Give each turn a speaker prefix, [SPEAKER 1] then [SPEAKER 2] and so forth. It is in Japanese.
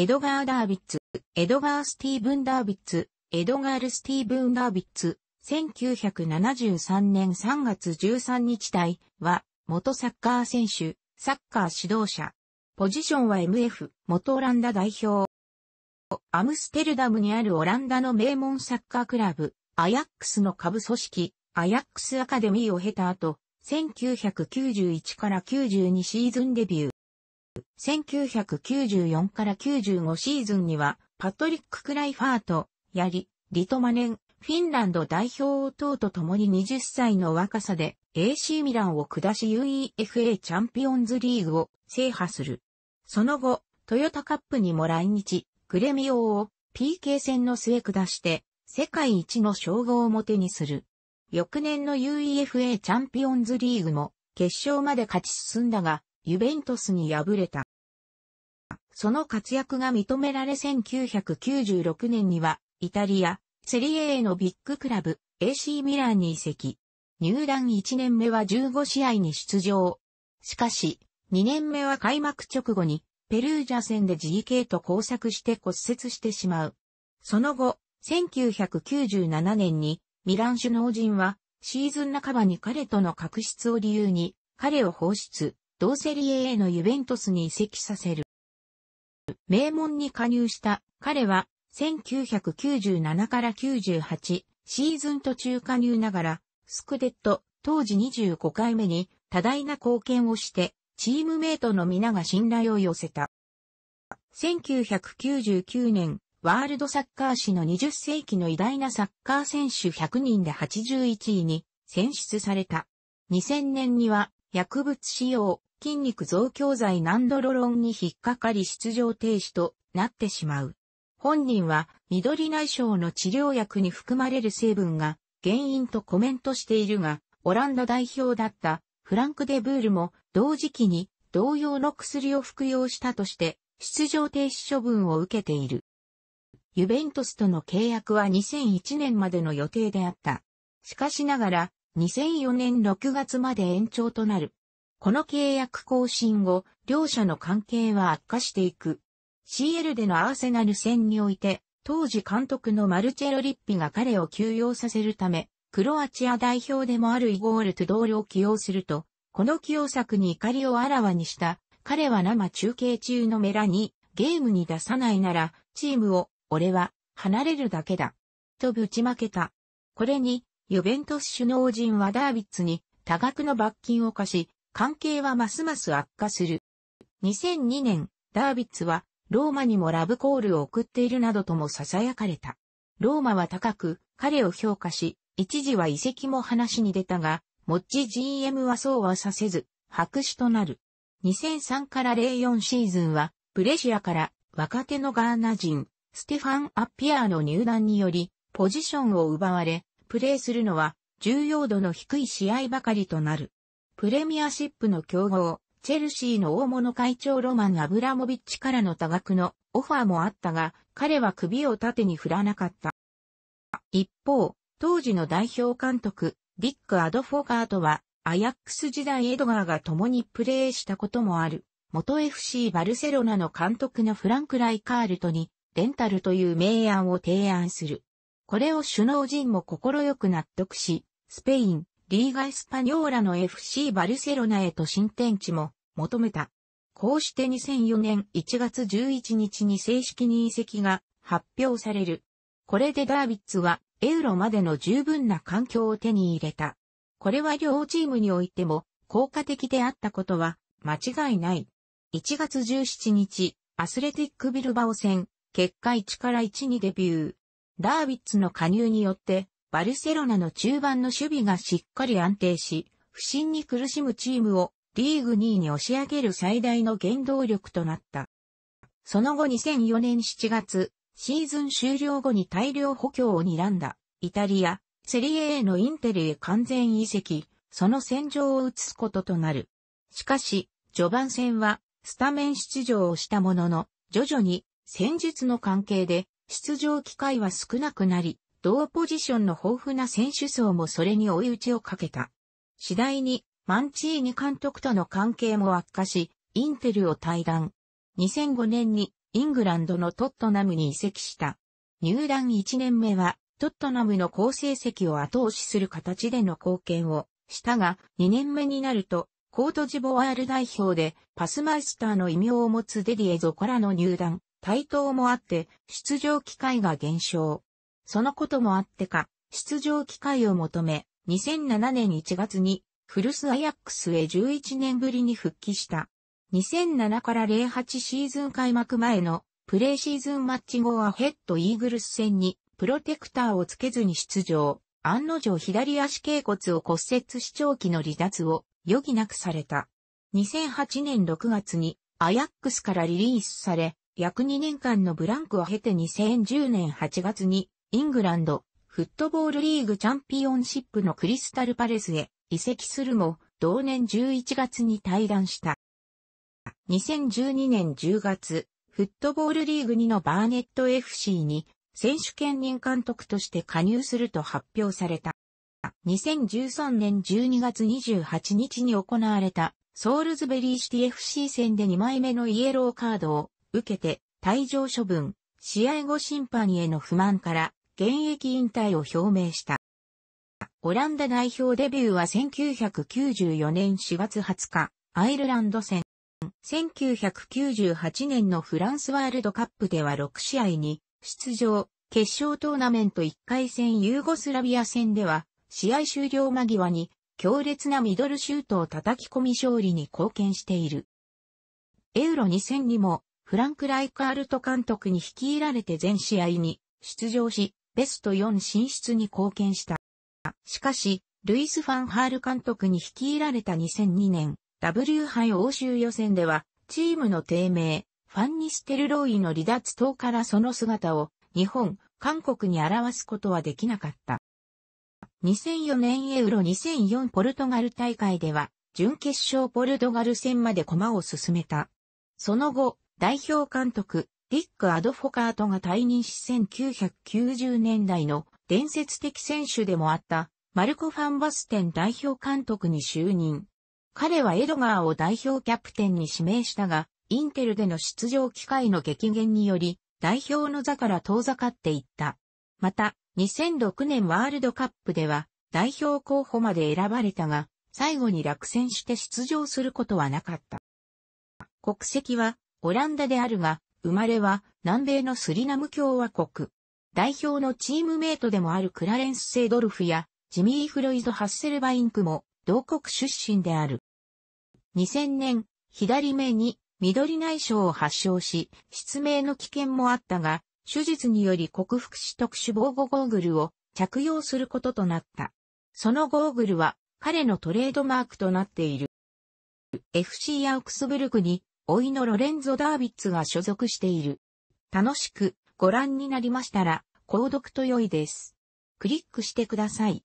[SPEAKER 1] エドガー・ダービッツ、エドガー・スティーブン・ダービッツ、エドガール・スティーブン・ダービッツ、1973年3月13日隊は、元サッカー選手、サッカー指導者。ポジションは MF、元オランダ代表。アムステルダムにあるオランダの名門サッカークラブ、アヤックスの下部組織、アヤックスアカデミーを経た後、1991から92シーズンデビュー。1994から95シーズンには、パトリック・クライファート、やり、リトマネン、フィンランド代表等と共に20歳の若さで AC ミランを下し UEFA チャンピオンズリーグを制覇する。その後、トヨタカップにも来日、グレミオを PK 戦の末下して世界一の称号をもてにする。翌年の UEFA チャンピオンズリーグも決勝まで勝ち進んだが、ユベントスに敗れた。その活躍が認められ1996年には、イタリア、セリエ A のビッグクラブ、AC ミランに移籍。入団1年目は15試合に出場。しかし、2年目は開幕直後に、ペルージャ戦で GK と交錯して骨折してしまう。その後、1997年に、ミラン首脳陣は、シーズン半ばに彼との確執を理由に、彼を放出、同セリエ A のユベントスに移籍させる。名門に加入した彼は1997から98シーズン途中加入ながらスクデット当時25回目に多大な貢献をしてチームメイトの皆が信頼を寄せた。1999年ワールドサッカー史の20世紀の偉大なサッカー選手100人で81位に選出された。2000年には薬物使用、筋肉増強剤ナンドロロンに引っかかり出場停止となってしまう。本人は緑内障の治療薬に含まれる成分が原因とコメントしているが、オランダ代表だったフランク・デブールも同時期に同様の薬を服用したとして出場停止処分を受けている。ユベントスとの契約は2001年までの予定であった。しかしながら2004年6月まで延長となる。この契約更新後、両者の関係は悪化していく。CL でのアーセナル戦において、当時監督のマルチェロ・リッピが彼を休養させるため、クロアチア代表でもあるイゴール・トゥドールを起用すると、この起用策に怒りをあらわにした、彼は生中継中のメラに、ゲームに出さないなら、チームを、俺は、離れるだけだ。とぶちまけた。これに、ユベントス首脳陣はダービッツに多額の罰金を課し、関係はますます悪化する。2002年、ダービッツは、ローマにもラブコールを送っているなどとも囁かれた。ローマは高く、彼を評価し、一時は遺跡も話に出たが、モッチ GM はそうはさせず、白紙となる。2003から04シーズンは、プレシアから若手のガーナ人、ステファン・アッピアーの入団により、ポジションを奪われ、プレーするのは、重要度の低い試合ばかりとなる。プレミアシップの競合、チェルシーの大物会長ロマン・アブラモビッチからの多額のオファーもあったが、彼は首を縦に振らなかった。一方、当時の代表監督、ディック・アドフォガートは、アヤックス時代エドガーが共にプレーしたこともある、元 FC バルセロナの監督のフランク・ライカールトに、レンタルという名案を提案する。これを首脳陣も快く納得し、スペイン、リーガ・エスパニョーラの FC バルセロナへと新天地も求めた。こうして2004年1月11日に正式に移籍が発表される。これでダービッツはエウロまでの十分な環境を手に入れた。これは両チームにおいても効果的であったことは間違いない。1月17日、アスレティックビルバオ戦、結果1から1にデビュー。ダービッツの加入によって、バルセロナの中盤の守備がしっかり安定し、不振に苦しむチームをリーグ2位に押し上げる最大の原動力となった。その後2004年7月、シーズン終了後に大量補強を睨んだ、イタリア、セリエ A のインテルへ完全移籍、その戦場を移すこととなる。しかし、序盤戦は、スタメン出場をしたものの、徐々に、戦術の関係で、出場機会は少なくなり、同ポジションの豊富な選手層もそれに追い打ちをかけた。次第に、マンチーニ監督との関係も悪化し、インテルを退団。2005年にイングランドのトットナムに移籍した。入団1年目は、トットナムの好成績を後押しする形での貢献をしたが、2年目になると、コートジボワール代表でパスマイスターの異名を持つデディエゾからの入団、対等もあって、出場機会が減少。そのこともあってか、出場機会を求め、2007年1月に、フルスアヤックスへ11年ぶりに復帰した。2007から08シーズン開幕前のプレーシーズンマッチ後はヘッドイーグルス戦にプロテクターをつけずに出場。案の定左足脛骨を骨折し長期の離脱を余儀なくされた。2008年6月にアヤックスからリリースされ、約2年間のブランクを経て2010年8月にイングランド、フットボールリーグチャンピオンシップのクリスタルパレスへ移籍するも、同年11月に退団した。2012年10月、フットボールリーグ2のバーネット FC に選手兼任監督として加入すると発表された。2013年12月28日に行われたソールズベリーシティ FC 戦で2枚目のイエローカードを受けて退場処分、試合後審判への不満から現役引退を表明した。オランダ代表デビューは1994年4月20日、アイルランド戦。1998年のフランスワールドカップでは6試合に出場、決勝トーナメント1回戦ユーゴスラビア戦では、試合終了間際に強烈なミドルシュートを叩き込み勝利に貢献している。エウロ2000にもフランク・ライカールト監督に率いられて全試合に出場し、ベスト4進出に貢献した。しかし、ルイス・ファン・ハール監督に率いられた2002年、W 杯欧州予選では、チームの低迷、ファン・ニステルローイの離脱等からその姿を、日本、韓国に表すことはできなかった。2004年エウロ2004ポルトガル大会では、準決勝ポルトガル戦まで駒を進めた。その後、代表監督、ディック・アドフォカートが退任し1990年代の伝説的選手でもあったマルコ・ファンバステン代表監督に就任。彼はエドガーを代表キャプテンに指名したが、インテルでの出場機会の激減により、代表の座から遠ざかっていった。また、2006年ワールドカップでは、代表候補まで選ばれたが、最後に落選して出場することはなかった。国籍はオランダであるが、生まれは南米のスリナム共和国。代表のチームメイトでもあるクラレンス・セイドルフやジミー・フロイド・ハッセルバインクも同国出身である。2000年、左目に緑内障を発症し、失明の危険もあったが、手術により克服し特殊防護ゴーグルを着用することとなった。そのゴーグルは彼のトレードマークとなっている。FC アウクスブルクにおいのロレンゾ・ダービッツが所属している。楽しくご覧になりましたら、購読と良いです。クリックしてください。